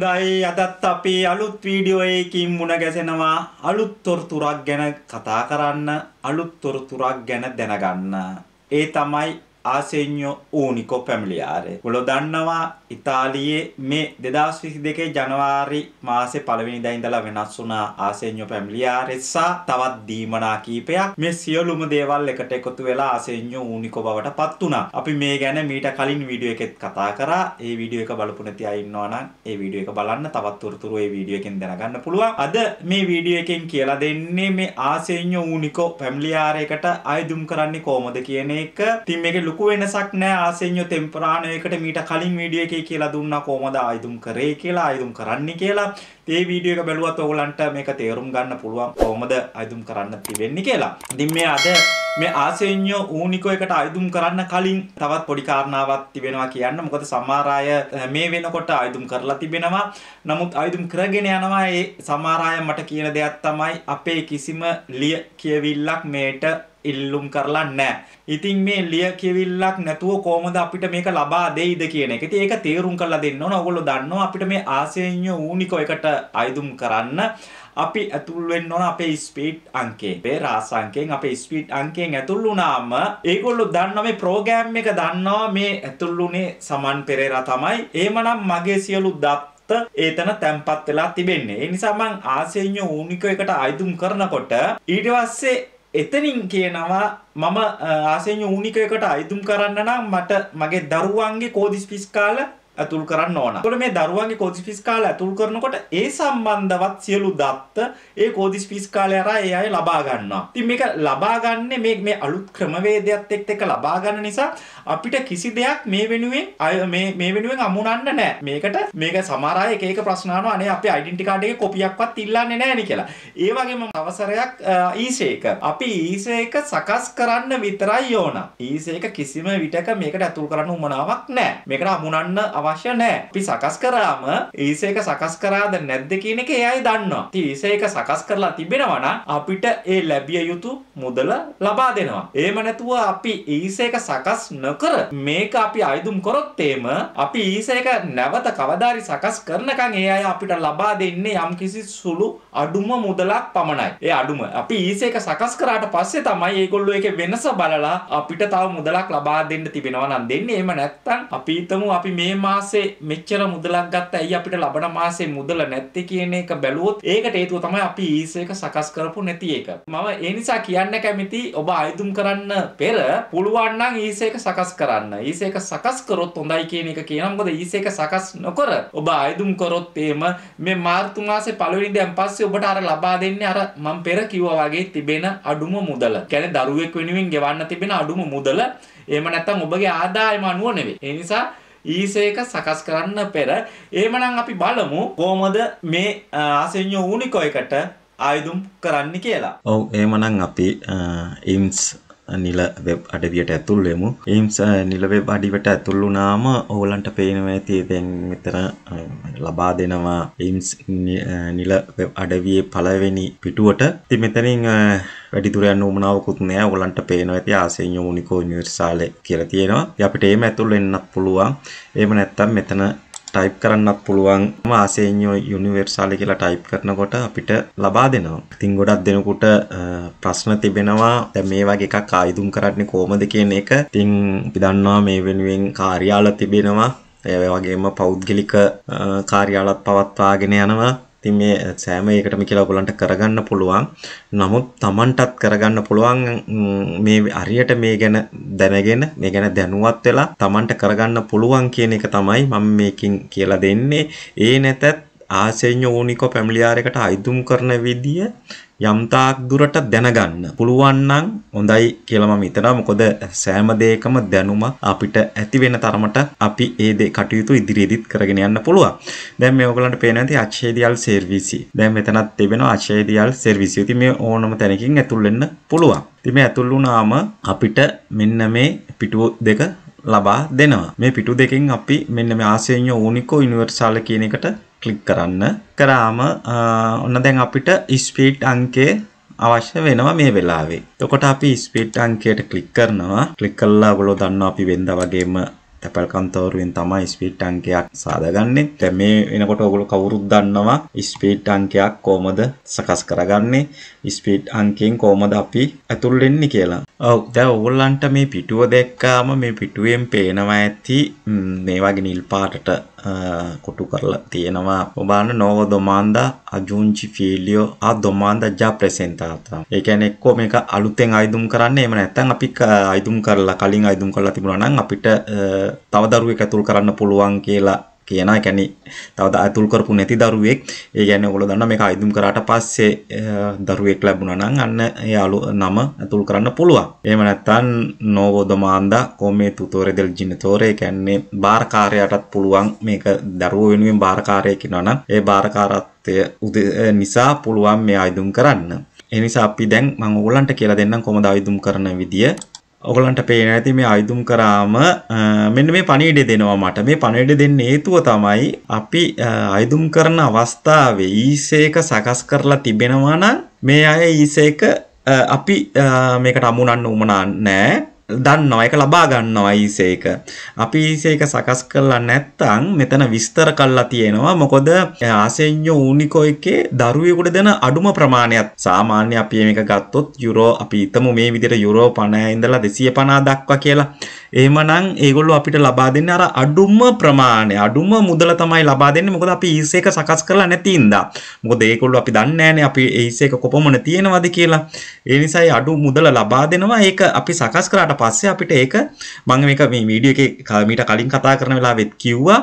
හොඳයි අදත් අපේ අලුත් වීඩියෝ එකකින් මුණ ගැසෙනවා අලුත් තොරතුරක් ගැන කතා කරන්න අලුත් තොරතුරක් ගැන දැනගන්න ඒ තමයි ආසෙඤ්ඤෝ ඌනිකෝ පැමිලියාරේ. ඔගොල්ලෝ දන්නවා ඉතාලියේ මේ 2022 ජනවාරි මාසේ පළවෙනිදා ඉඳලා වෙනස් වුණා ආසෙඤ්ඤෝ පැමිලියාරේ සහ තවත් දීමනා කීපයක්. මේ සියලුම දේවල් එකට එකතු වෙලා ආසෙඤ්ඤෝ ඌනිකෝ බවට පත් වුණා. අපි මේ ගැන මීට කලින් වීඩියෝ එකෙත් කතා කරා. ඒ වීඩියෝ එක බලපු නැති අය ඉන්නවා නම් ඒ වීඩියෝ එක බලන්න තවත් තොරතුරු ඒ වීඩියෝ එකෙන් දැනගන්න පුළුවන්. අද මේ වීඩියෝ එකෙන් කියලා දෙන්නේ මේ ආසෙඤ්ඤෝ ඌනිකෝ පැමිලියාරේකට අයදුම් කරන්නේ කොහොමද කියන එක. ඉතින් මේකේ ලොකු වෙනසක් නෑ ආසෙන්යෝ තෙම්පරාණයකට මීට කලින් වීඩියෝ එකේ කියලා දුන්නා කොහමද ආයුධම් කරේ කියලා ආයුධම් කරන්නේ කියලා. මේ වීඩියෝ එක බැලුවත් ඔයගලන්ට මේක තේරුම් ගන්න පුළුවන් කොහමද ආයුධම් කරන්න තිබෙන්නේ කියලා. ඉතින් මේ අද මේ ආසෙන්යෝ ඌනිකෝ එකට ආයුධම් කරන්න කලින් තවත් පොඩි කාරණාවක් තිබෙනවා කියන්න. මොකද සමහර අය මේ වෙනකොට ආයුධම් කරලා තිබෙනවා. නමුත් ආයුධම් කරගෙන යනවා ඒ සමහර අය මට කියන දෙයක් තමයි අපේ කිසිම ලිය කියවිල්ලක් මේට ඉල්ලුම් කරලා නැහැ. ඉතින් මේ ලිය කියවිල්ලක් නැතුව කොහොමද අපිට මේක ලබා දෙයිද කියන එක. ඉතින් ඒක තේරුම් කරලා දෙන්න ඕන. ඔයගොල්ලෝ දන්නවා අපිට මේ ආසේඤ්ඤ ඌනිකෝ එකට අයදුම් කරන්න අපි ඇතුල් වෙන්න ඕන අපේ ස්පීඩ් අංකේ. මේ රාස අංකයෙන් අපේ ස්පීඩ් අංකයෙන් ඇතුල් වුණාම ඒගොල්ලෝ දන්නවා මේ ප්‍රෝග්‍රෑම් එක දන්නවා මේ ඇතුල් වුණේ සමන් පෙරේරා තමයි. එහෙමනම් මගේ සියලු දත් ඒතන තැම්පත් වෙලා තිබෙන්නේ. ඒ නිසා මං ආසෙඤ්ඤ ඌනික එකට අයිතුම් කරනකොට ඊට පස්සේ එතනින් කියනවා මම ආසෙන් යූනික එකට අයිතුම් කරන්න නම් මට මගේ දරුවන්ගේ කෝදිස් පිස්කාල ඇතුල් කරන්න ඕන. ඒතකොට මේ දරුවන්ගේ කෝදිස් කාලය ඇතුල් කරනකොට ඒ සම්බන්ධවත් සියලු දත්ත ඒ කෝදිස් කාලය හරහා ඒ අය ලබා ගන්නවා. ඉතින් මේක ලබා ගන්න මේ මේ අලුත් ක්‍රමවේදයත් එක්ක එක ලබා ගන්න නිසා අපිට කිසි දෙයක් මේ වෙනුවෙන් අය මේ මේ වෙනුවෙන් අමුණන්න නෑ. මේකට මේක සමහර අය එක එක ප්‍රශ්න අහනවා අනේ අපේ ඩෙන්ටි කාඩ් එකේ කොපියක්වත් ඉල්ලන්නේ නැහැ නේ කියලා. ඒ වගේම අවසරයක් ඊසේක. අපි ඊසේක සකස් කරන්න විතරයි ඕන. ඊසේක කිසිම විටක මේකට ඇතුල් කරන්න උමනාවක් නැහැ. මේකට අමුණන්න අව අවශ්‍ය නැහැ. අපි සකස් කරාම ඊසේක සකස් කරාද නැද්ද කියන එක එයයි දන්නවා. ඉතින් ඊසේක සකස් කරලා තිබෙනවා නම් අපිට ඒ ලැබිය යුතු මුදල ලබා දෙනවා. එහෙම නැතුව අපි ඊසේක සකස් නොකර මේක අපි අයදුම් කරොත් එම අපි ඊසේක නැවත කවදාරි සකස් කරනකන් ඒ අය අපිට ලබා දෙන්නේ යම්කිසි සුළු අඩුම මුදලක් පමණයි. ඒ අඩුම අපි ඊසේක සකස් කරාට පස්සේ තමයි ඒගොල්ලෝ ඒකේ වෙනස බලලා අපිට තව මුදලක් ලබා දෙන්න තිබෙනවා නම් දෙන්නේ. එහෙම නැත්නම් අපි හිතමු අපි මේ මා මාසේ මෙච්චර මුදලක් ගත්ත ඇයි අපිට ලබන මාසේ මුදල නැත්තේ කියන එක බැලුවොත් ඒකට හේතුව තමයි අපි ඊස් එක සකස් කරපු නැති එක. මම ඒ නිසා කියන්න කැමති ඔබ ආයුතුම් කරන්න පෙර පුළුවන් නම් ඊස් එක සකස් කරන්න. ඊස් එක සකස් කරොත් හොඳයි කියන එක කියනවා. මොකද ඊස් එක සකස් නොකර ඔබ ආයුතුම් කරොත් එහෙම මේ මාර්තු මාසේ පළවෙනි දෑන් පස්සේ ඔබට අර ලබා දෙන්නේ අර මම පෙර කිව්වා වගේ තිබෙන අඩුම මුදල. කියන්නේ දරුවෙක් වෙනුවෙන් ගෙවන්න තිබෙන අඩුම මුදල. එහෙම නැත්නම් ඔබගේ ආදායම අනුව නෙවෙයි. ඒ නිසා ඊසේක සකස් කරන්න පෙර එහෙමනම් අපි බලමු කොහොමද මේ ආසඤ්ඤ ඌනිකෝ එකට ආයුධම් කරන්න කියලා. ඔව් එහෙමනම් අපි ඉම්ස් නිල වෙබ් අඩවියට ඇතුල් වෙමු. ඒම්ස් නිල වෙබ් අඩවියට ඇතුල් වුණාම ඕලන්ට පේනවා ඇති දැන් මෙතන ලබා දෙනවා ඒම්ස් නිල වෙබ් අඩවියේ පළවෙනි පිටුවට. ඉතින් මෙතනින් වැඩිදුර යන්න උමනාවකුත් නෑ ඔයගලන්ට පේනවා ඇති ආසෙන් යෝනිකෝ යුනිවර්සාල කියලා තියෙනවා. ඉතින් අපිට එහෙම ඇතුල් වෙන්නත් පුළුවන්. එහෙම නැත්නම් මෙතන ටයිප් කරන්නත් පුළුවන්. ආසෙන්යෝ යුනිවර්සාල කියලා ටයිප් කරනකොට අපිට ලබා දෙනවා. ඉතින් ගොඩක් දෙනෙකුට ප්‍රශ්න තිබෙනවා. දැන් මේ වගේ එකක් ආයුධම් කරන්නේ කොහොමද කියන එක. ඉතින් අපි දන්නවා මේ වෙනුවෙන් කාර්යාල තිබෙනවා. ඒ වගේම පෞද්ගලික කාර්යාලත් පවත්වාගෙන යනවා. ඉතින් මේ සෑම එකටම කියලා ඔයගලන්ට කරගන්න පුළුවන්. නමුත් Tamanටත් කරගන්න පුළුවන් මේ හරියට මේ ගැන දැනගෙන මේ ගැන දැනුවත් වෙලා Tamanට කරගන්න පුළුවන් කියන එක තමයි මම මේකෙන් කියලා දෙන්නේ. ඒ නැතත් ආසෙඤ්ඤ ඕනිකෝ පැමිලියාරයකට අයිතුම් කරන විදිය යම්තාක් දුරට දැනගන්න පුළුවන් නම් හොඳයි කියලා මම හිතනවා මොකද සෑම දෙයකම දැනුම අපිට ඇති වෙන තරමට අපි ඒ දේ කටයුතු ඉදිරියෙදිත් කරගෙන යන්න පුළුවන්. දැන් මේ ඔයගලන්ට පේනවා ඇති අක්ෂේදියල් සර්විසි. දැන් මෙතනත් තිබෙනවා අක්ෂේදියල් සර්විසි. ඉතින් මේ ඕනම තැනකින් ඇතුල් වෙන්න පුළුවන්. ඉතින් මේ ඇතුල් වුණාම අපිට මෙන්න මේ පිටුව දෙක ලබා දෙනවා. මේ පිටු දෙකෙන් අපි මෙන්න මේ ආසියානු ඕනිකෝ යුනිවර්සල් කියන එකට ක්ලික් කරන්න කරාම ඔන්න දැන් අපිට ස්පීට් අංකේ අවශ්‍ය වෙනවා මේ වෙලාවේ. එතකොට අපි ස්පීට් අංකයට ක්ලික් කරනවා. ක්ලික් කළා ඔයගොල්ලෝ දන්නවා අපි වෙනදා වගේම තැපල් කන්තවරුවෙන් තමයි ස්පීට් අංකයක් සාදගන්නේ. දැන් මේ වෙනකොට ඔයගොල්ලෝ කවුරුත් දන්නවා ස්පීට් අංකයක් කොහොමද සකස් කරගන්නේ? ස්පීට් අංකයෙන් කොහොමද අපි ඇතුල් වෙන්නේ කියලා. දැ ඔගොල්ලන්ට මේ පිටුව දැක්කාම මේ පිටුවෙන් පේනවා ඇති මේ වගේ නිල් පාටට කොටු කරලා තියෙනවා ඔබාන නොව දොමාන්ද අජුංචි ෆිලියෝ ආ දොමාන්ද ජා ප්‍රසෙන්තාතා ඒ කියන්නේ එක්කෝ මේක අලුතෙන් අයිදුම් කරන්න එහෙම නැත්නම් අපි අයිදුම් කරලා කලින් අයිදුම් කරලා තිබුණා නම් අපිට තව දරුවෙක් ඇතුල් කරන්න පුළුවන් කියලා කියන එකැනි තවද ඇතුල් කරපු නැති දරුවෙක් ඒ ගැන ඔොල දන්න මේ අයිදුම් කරට පස්සේ දරුවෙක් ලැබුණනං අන්න යාලු නම ඇතුල් කරන්න පුළුවන් එම නැත්තන් නෝබෝධමාන්ද කොමේ තුතෝරෙදෙල් ජිනතෝරය කැන්නේ භාරකාරයටත් පුළුවන් මේක දරුව වෙනුවෙන් භාරකාරය කිනන ඒ භාරකාරත්වය උද නිසා පුළුවන් මේ අයිදුම් කරන්න එනිසා අපි දැන් මං ඕලන්ට කියලා දෙන්නම් කොමද අයිදුම් කරන විදිිය ඔගලන්ට පේන ඇති මේ අයිතුම් කරාම මෙන්න මේ පණීඩ දෙනවා මට මේ පණඩ දෙන්න ඒතුව තමයි අපි අයිතුම් කරන අවස්ථාවේ ඊසේක සකස් කරලා තිබෙනවානම් මේ අය ඊසේක අපි මේකට අමුණන්න උමනා නෑ දන්නවා ඒක ලබා ගන්නවා ඊසේක. අපි ඊසේක සකස් කරලා නැත්තම් මෙතන විස්තර කරලා තියෙනවා මොකද ආසෙඤ්ඤෝ ඌනිකෝ එකේ දරුවෙකුට දෙන අඩුම ප්‍රමාණයක් සාමාන්‍ය අපි මේක ගත්තොත් යුරෝ අපි හිතමු මේ විදිහට යුරෝ 50 ඉඳලා 250 දක්වා කියලා. එහෙමනම් ඒගොල්ලෝ අපිට ලබා දෙන්නේ අර අඩුම ප්‍රමාණය අඩුම මුදල තමයි ලබා දෙන්නේ මොකද අපි ඊස් එක සකස් කරලා නැති ඉඳා මොකද ඒගොල්ලෝ අපි දන්නේ නැහැනේ අපි ඊස් එක කොපමණ තියෙනවද කියලා ඒ නිසායි අඩු මුදල ලබා දෙනවා ඒක අපි සකස් කරාට පස්සේ අපිට ඒක මම මේක මේ වීඩියෝ එකේ මීට කලින් කතා කරන වෙලාවෙත් කිව්වා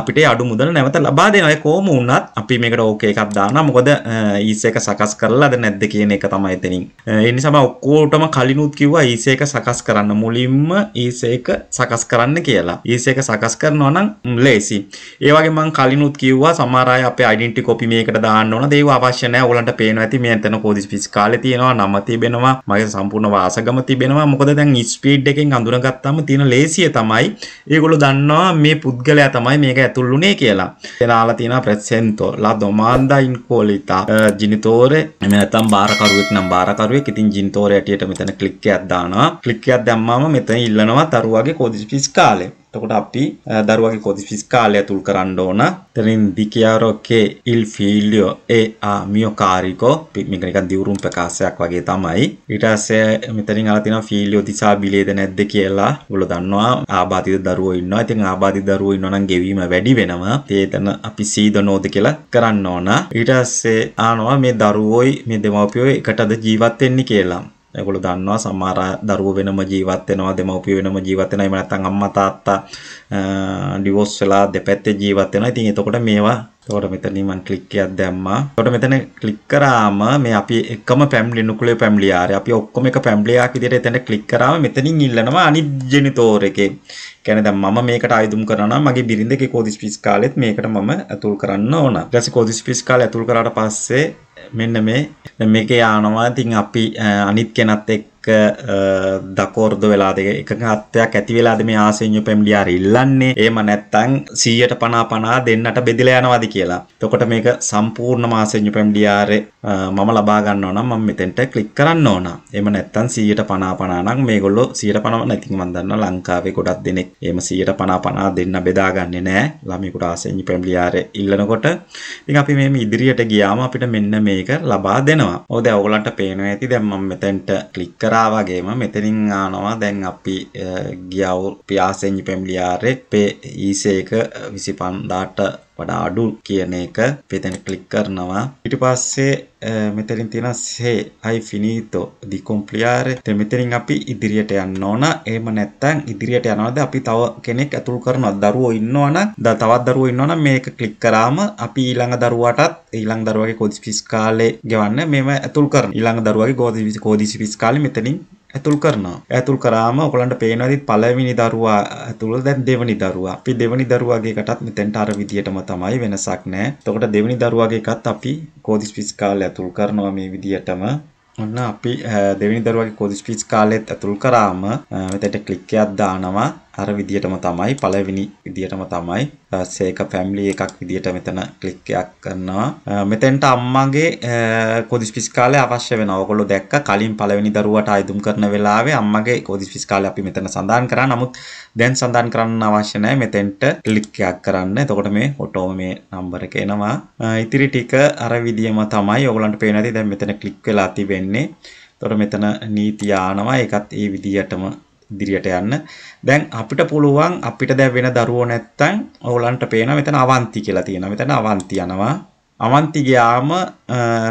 අපිට අඩු මුදල නැවත ලබා දෙනවා ඒ කොහොම වුණත් අපි මේකට ඕකේ එකක් දානවා මොකද ඊස් එක සකස් කරලාද නැද්ද කියන එක තමයි එතනින් ඒ නිසා මම ඔක්කොටම කලිනුත් කිව්වා ඊස් එක සකස් කරන්න මුලින්ම ඊස් ඒක සකස් කරන්න කියලා. EC එක සකස් කරනවා නම් ලේසි. ඒ වගේ මම කලිනුත් කිව්වා සමහර අය අපේ ඩෙන්ටි කොපි මේකට දාන්න ඕන දේව අවශ්‍ය නෑ ඔලන්ට පේන ඇති මේ ඇතන කෝදිස් පිස් කාලේ තියෙනවා නම තිබෙනවා මගේ සම්පූර්ණ වාසගම තිබෙනවා මොකද දැන් ස්පීඩ් එකෙන් අඳුනගත්තාම තියෙන ලේසිය තමයි ඒගොල්ලෝ දන්නවා මේ පුද්ගලයා තමයි මේක ඇතුළුනේ කියලා එලාලා තියෙනවා ප්‍රෙසෙන්තෝ ලා දොමාන්දා ඉන්කෝලිතා ජිනිතෝරේ එහෙම නැත්නම් බාරකරුවෙක් නම් බාරකරුවෙක් ඉතින් ජිනිතෝරේ ඇටියට මෙතන ක්ලික් එකක් දානවා ක්ලික් එකක් දැම්මම මෙතන ඉල්ලනවා දරුවගේ කෝදිසි ෆිස්කාලය. එතකොට අපි දරුවගේ කෝදිසි ෆිස්කාලය තුල් කරන්න ඕන. එතනින් දිකියාරෝ කේ ඉල් ෆීලියෝ ඒ ආ මියෝකාරිකෝ මේක නිකන් දිවුරුම් ප්‍රකාශයක් වගේ තමයි. ඊට පස්සේ මෙතනින් අහලා තියෙනවා ෆීලියෝ දිසා බිලේද නැද්ද කියලා. ඔයගොල්ලෝ දන්නවා ආබාධිත දරුවෝ ඉන්නවා. ඉතින් ආබාධිත දරුවෝ ඉන්නවා නම් ගෙවීම වැඩි වෙනවා. ඒතන අපි සීදනෝද කියලා කරන්න ඕන. ඊට පස්සේ ආනවා මේ දරුවෝයි මේ දෙමව්පියෝයි එකටද ජීවත් වෙන්නේ කියලා. ඒගොල්ලෝ දන්නවා සමහර දරුවෝ වෙනම ජීවත් වෙනවා දෙමව්පිය වෙනම ජීවත් වෙනවා එහෙම නැත්නම් අම්මා තාත්තා ඩිවෝස් වෙලා දෙපැත්තේ ජීවත් වෙනවා. ඉතින් එතකොට මේවා එතකොට මෙතනින් මම ක්ලික් එකක් දැම්මා. එතකොට මෙතන ක්ලික් කරාම මේ අපි එකම ෆැමිලි නුකුලේ ෆැමිලි ආරේ අපි ඔක්කොම එක ෆැමිලියක් විදිහට එතන ක්ලික් කරාම මෙතනින් ඉල්ලනවා අනිත් ජෙනිතෝර එකේ. කියන්නේ දැන් මම මේකට ආයුධම් කරනවා මගේ බිරිඳගේ කෝදිස් පිස් කාලෙත් මේකට මම ඇතුල් කරන්න ඕන. ඊට පස්සේ කෝදිස් පිස් කාලේ ඇතුල් කරාට පස්සේ මෙන්න මේ මේකේ ආනවා. ඉතින් අපි අනිත් කෙනත් එක්ක දකෝර්ද වෙලාද එකගත්වයක් ඇති වෙලාද මේ ආසෙන්ු පෙම්ඩියාර ඉල්ලන්නේ ඒම නැත්තං සීයට පනා පනා දෙන්නට බෙදිල යනවාද කියලා තොකොට මේක සම්පූර්ණ මාසෙන්ු පෙම්ඩියාර මම ලබාගන්න නම් මම මෙතෙන්ට කලික් කරන්න ඕන එම නැත්තන් සීයට පනා පනානක් මේ ගොල්ලො සීට පනව නැතින් වදන්න ලංකාවේ කොටත් දෙනෙක් එම සීයට පනා පනා දෙන්න බෙදාගන්නේ නෑ ළමිකුට ආසෙන්ු පෙම්ඩියාර ඉල්ලනකොට ඉතින් අපි මේ ඉදිරියට ගියාම අපිට මෙන්න මේක ලබා දෙනවා ඕද ඔයගලන්ට පේනවා ඇති දැන් මම මෙතෙන්ට ක්ලික් කරා වගේම මෙතනින් ආනවා දැන් අපි ගියවුල් පියාසෙන්ජි පෙමිලියාරේ පේ ඊසේ එක විසි පන්දාට වඩා අඩු කියන එක පෙතන ක්ලික් කරනවා ඊට පස්සේ මෙතනින් තියෙන සේ අයි ෆිනීතෝ දි කොම්ප්ලියාර් ඉතින් මෙතනින් අපි ඉදිරියට යන්න ඕන එහෙම නැත්නම් ඉදිරියට යනවාද අපි තව කෙනෙක් ඇතුල් කරනවා දරුවෝ ඉන්නවනම් තවත් දරුවෝ ඉන්නවනම් මේක ක්ලික් කරාම අපි ඊළඟ දරුවාටත් ඊළඟ දරුවාගේ කෝදිසි ෆිස් කාලේ ගෙවන්න මේව ඇතුල් කරන ඊළඟ දරුවාගේ කෝදිසි ෆිස් කාලේ මෙතනින් ඇතුල් කරනවා. ඇතුල් කරාම ඔයගලන්ට පේනවාද පළවෙනි දරුවා ඇතුළ දැන් දෙවෙනි දරුවා. අපි දෙවෙනි දරුවාගේ එකටත් මෙතෙන්ට අර විදියටම තමයි වෙනසක් නැහැ. එතකොට දෙවෙනි දරුවාගේ එකත් අපි කෝදිස් පිස් කාලේ ඇතුල් කරනවා මේ විදියටම. ඔන්න අපි දෙවෙනි දරුවාගේ කෝදිස් පිස් කාලෙත් ඇතුල් කරාම මෙතෙන්ට ක්ලික් එකක් දානවා. අර විදියටම තමයි පළවෙනි විදියටම තමයි සේක ෆැමිලි එකක් විදියට මෙතන ක්ලික් එකක් කරනවා මෙතෙන්ට අම්මගේ කොදිස් ෆිස්කාලය අවශ්‍ය වෙනවා ඔයගොල්ලෝ දැක්ක කලින් පළවෙනි දරුවාට අයදුම් කරන වෙලාවේ අම්මගේ කොදිස් ෆිස්කාලය අපි මෙතන සඳහන් කරා නමුත් දැන් සඳහන් කරන්න අවශ්‍ය නැහැ මෙතෙන්ට ක්ලික් එකක් කරන්න එතකොට මේ ඔටෝම මේ නම්බර එක එනවා ඉතිරි ටික අර විදියම තමයි ඔයගොල්ලන්ට පේන ඇති දැන් මෙතන ක්ලික් වෙලා තිබෙන්නේ එතකොට මෙතන නීති ආනවා ඒකත් ඒ විදියටම ඉදිරියට යන්න. දැන් අපිට පුළුවන් අපිට දැන් වෙන දරුවෝ නැත්තම් ඕගලන්ට පේනවා මෙතන අවන්ති කියලා තියෙනවා. මෙතන අවන්ති යනවා. අවන්ති ගියාම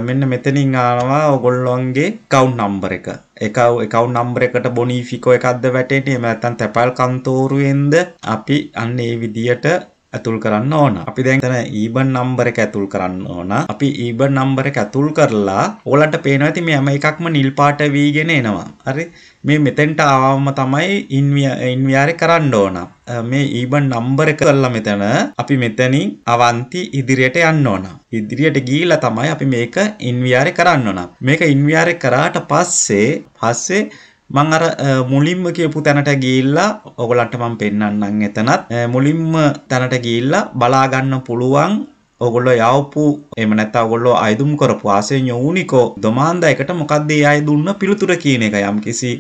මෙන්න මෙතනින් ආනවා ඕගොල්ලොන්ගේ account number එක. ඒක account number එකට බොනිෆිකෝ එකක්ද වැටෙන්නේ. එහෙම නැත්නම් තැපල් කන්තෝරුවෙන්ද අපි අන්න ඒ විදියට ඇතුල් කරන්න ඕන. අපි දැන් එතන ඊබන් නම්බර එක ඇතුල් කරන්න ඕන. අපි ඊබන් නම්බර එක ඇතුල් කරලා ඕලන්ට පේනවා ඇති මේ හැම එකක්ම නිල් පාට වීගෙන එනවා. හරි. මේ මෙතෙන්ට ආවම තමයි ඉන්වියාර් කරන්න ඕන. මේ ඊබන් නම්බර එක කරලා මෙතන අපි මෙතනින් අවන්ති ඉදිරියට යන්න ඕන. ඉදිරියට ගිහිල්ලා තමයි අපි මේක ඉන්වියාර් කරන්න ඕන. මේක ඉන්වියාර් කරාට පස්සේ පස්සේ මං අර මුලින්ම කියපු තැනට ගිහිල්ලා ඔයගලන්ට මම පෙන්වන්නම් එතනත් මුලින්ම තැනට ගිහිල්ලා බලා ගන්න පුළුවන් ඔගොල්ලෝ යවපු එහෙම නැත්නම් ඔගොල්ලෝ අයදුම් කරපු ආසෙන් යෝනිකෝ දොමාන්දයකට මොකද්ද ඒ අය දුන්න පිළිතුර කියන එක යම්කිසි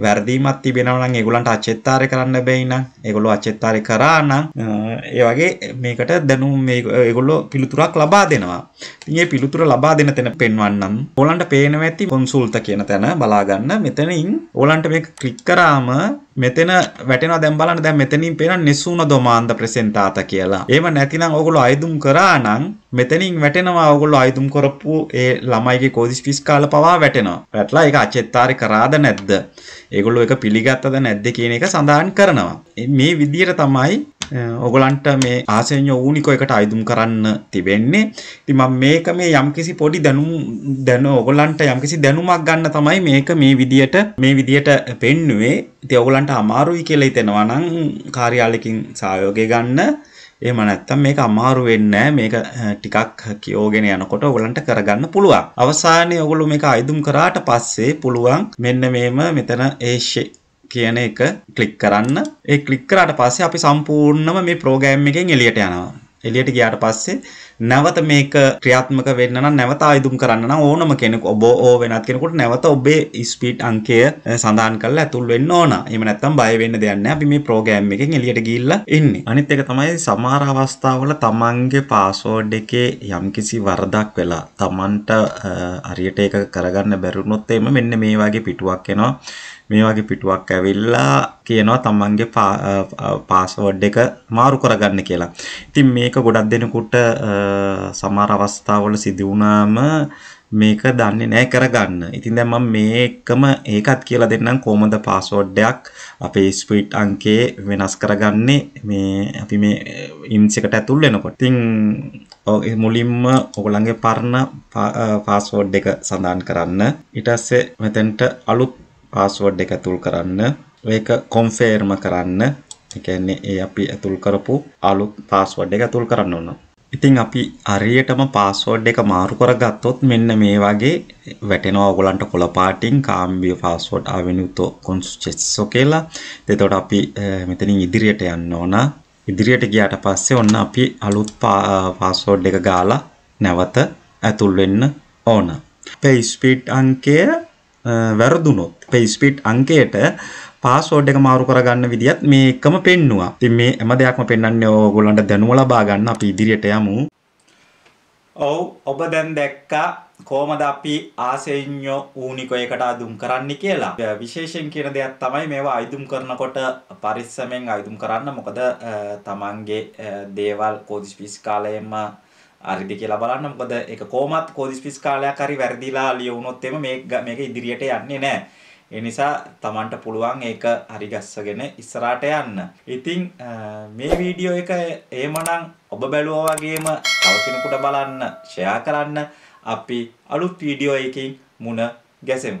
වැරදීමක් තිබෙනවා නම් ඒගොල්ලන්ට අචෙත්තාරය කරන්න බැයි නම් ඒගොල්ලෝ අචෙත්තාරය කරා නම් ඒ වගේ මේකට දැනුම් මේ ඒගොල්ලෝ පිළිතුරක් ලබා දෙනවා. ඉතින් මේ පිළිතුර ලබා දෙන තැන පෙන්වන්නම්. ඕලන්ට පේනවා ඇති කොන්සුල්ත කියන තැන බලා ගන්න. මෙතනින් ඕලන්ට මේක ක්ලික් කරාම මෙතන වැටෙනවා දැන් බලන්න දැන් මෙතනින් පේන නෙසුන දොමාන්ද ප්‍රසෙන්තාත කියලා. එහෙම නැතිනම් ඕගොල්ලෝ අයදුම් කරා නම් මෙතනින් වැටෙනවා ඕගොල්ලෝ අයදුම් කරපු ඒ ළමයිගේ කෝදිස් ෆිස් කාල පවා වැටෙනවා. වැටලා ඒක අචෙත්තාරි කරාද නැද්ද? ඒගොල්ලෝ ඒක පිළිගත්තද නැද්ද කියන එක සඳහන් කරනවා. මේ විදියට තමයි Eh, ඔගලන්ට මේ ආසෙන්ය වූනිකො එකට අයිදුම් කරන්න තිබෙන්නේ ති මම මේක මේ යම්කිසි පොඩි දැනුම් දැන ඔගලන්ට යම්කිසි දැනුමක් ගන්න තමයි මේක මේ විදියට මේ විදියට පෙන්නුවේ ඉති ඔගලන්ට අමාරුයි කියලා හිතෙනවා නම් කාර්යාලකින් සහයෝගය ගන්න එහෙම නැත්නම් මේක අමාරු වෙන්නේ මේක eh, ටිකක් කියෝගෙන යනකොට ඔයගලන්ට කරගන්න පුළුවන්. අවසානයේ ඔයගොල්ලෝ මේක අයිදුම් කරාට පස්සේ පුළුවන් මෙන්න මේම මෙතන ඒ කියන එක ක්ලික් කරන්න. ඒ ක්ලික් කරාට පස්සේ අපි සම්පූර්ණම මේ ප්‍රෝග්‍රෑම් එකෙන් එළියට යනවා. එළියට ගියාට පස්සේ නැවත මේක ක්‍රියාත්මක වෙන්න නම් නැවත ආයුධම් කරන්න නම් ඕනම කෙනෙකු ඔබ ඕ වෙනත් කෙනෙකුට නැවත ඔබේ ස්පීඩ් අංකය සඳහන් කරලා ඇතුල් වෙන්න ඕන. එහෙම නැත්නම් බය වෙන්න දෙයක් නැහැ. අපි මේ ප්‍රෝග්‍රෑම් එකෙන් එළියට ගිහිල්ලා ඉන්නේ. අනිත් එක තමයි සමහර අවස්ථාවල තමන්ගේ පාස්වර්ඩ් එකේ යම්කිසි වරදක් වෙලා තමන්ට හරියට ඒක කරගන්න බැරි වුණොත් එimhe මෙන්න මේ වගේ පිටුවක් එනවා. මේ වගේ පිටුවක් ඇවිල්ලා කියනවා තමන්ගේ පාස්වර්ඩ් එක මාරු කරගන්න කියලා. ඉතින් මේක ගොඩක් දෙනෙකුට සමහර අවස්ථාවල සිදු වුණාම මේක දන්නේ නැහැ කරගන්න. ඉතින් දැන් මම මේකම ඒකත් කියලා දෙන්නම් කොහොමද පාස්වර්ඩ් එකක් අපේ ස්පීඩ් අංකේ වෙනස් කරගන්නේ මේ අපි මේ ඉන්ස් එකට ඇතුල් වෙනකොට. ඉතින් ඔය මුලින්ම ඔයගොල්ලන්ගේ පරණ පාස්වර්ඩ් එක සඳහන් කරන්න. ඊට පස්සේ මෙතෙන්ට අලුත් පාස්වර්ඩ් එක ඇතුල් කරන්න ඒක කොන්ෆර්ම කරන්න ඒ කියන්නේ ඒ අපි ඇතුල් කරපු අලුත් පාස්වර්ඩ් එක ඇතුල් කරන්න ඕන. ඉතින් අපි හරියටම පාස්වර්ඩ් එක මාරු කරගත්තොත් මෙන්න මේ වගේ වැටෙනවා ඔයගලන්ට කොළ පාටින් කාම්බිය පාස්වර්ඩ් ආවෙනුතෝ කොන්සුචෙස්සෝ කියලා. එතකොට අපි මෙතනින් ඉදිරියට යන්න ඕන. ඉදිරියට ගියාට පස්සේ ඔන්න අපි අලුත් පාස්වර්ඩ් එක ගාලා නැවත ඇතුල් වෙන්න ඕන. පේ ස්පීඩ් අංකය වැරදුනොත් අපේ ස්පීඩ් අංකයට පාස්වර්ඩ් එක මාරු කරගන්න විදිහත් මේ එකම පෙන්නවා. ඉතින් මේ හැම දෙයක්ම පෙන්වන්නේ ඕගොල්ලන්ට දැනුම ලබා ගන්න අපි ඉදිරියට යමු. ඔව් ඔබ දැන් දැක්කා කොහමද අපි ආසෙඤ්ඤෝ ඌනිකොයකට අඳුම් කරන්න කියලා. විශේෂයෙන් කියන දෙයක් තමයි මේවා අඳුම් කරනකොට පරිස්සමෙන් අඳුම් කරන්න. මොකද තමන්ගේ දේවල් කෝදිස් පිස්කාලයෙන්ම හරිද කියලා බලන්න. මොකද ඒක කොහොමත් කෝදිස්පිස් කාලයක් හරි වැරදිලා ලියවුනොත් එම මේක මේක ඉදිරියට යන්නේ නැහැ. ඒ නිසා Tamanට පුළුවන් ඒක හරි ගස්සගෙන ඉස්සරහට යන්න. ඉතින් මේ වීඩියෝ එක එහෙමනම් ඔබ බැලුවා වගේම තව කෙනෙකුට බලන්න, ෂෙයා කරන්න. අපි අලුත් වීඩියෝ එකකින් මුණ ගැසෙමු.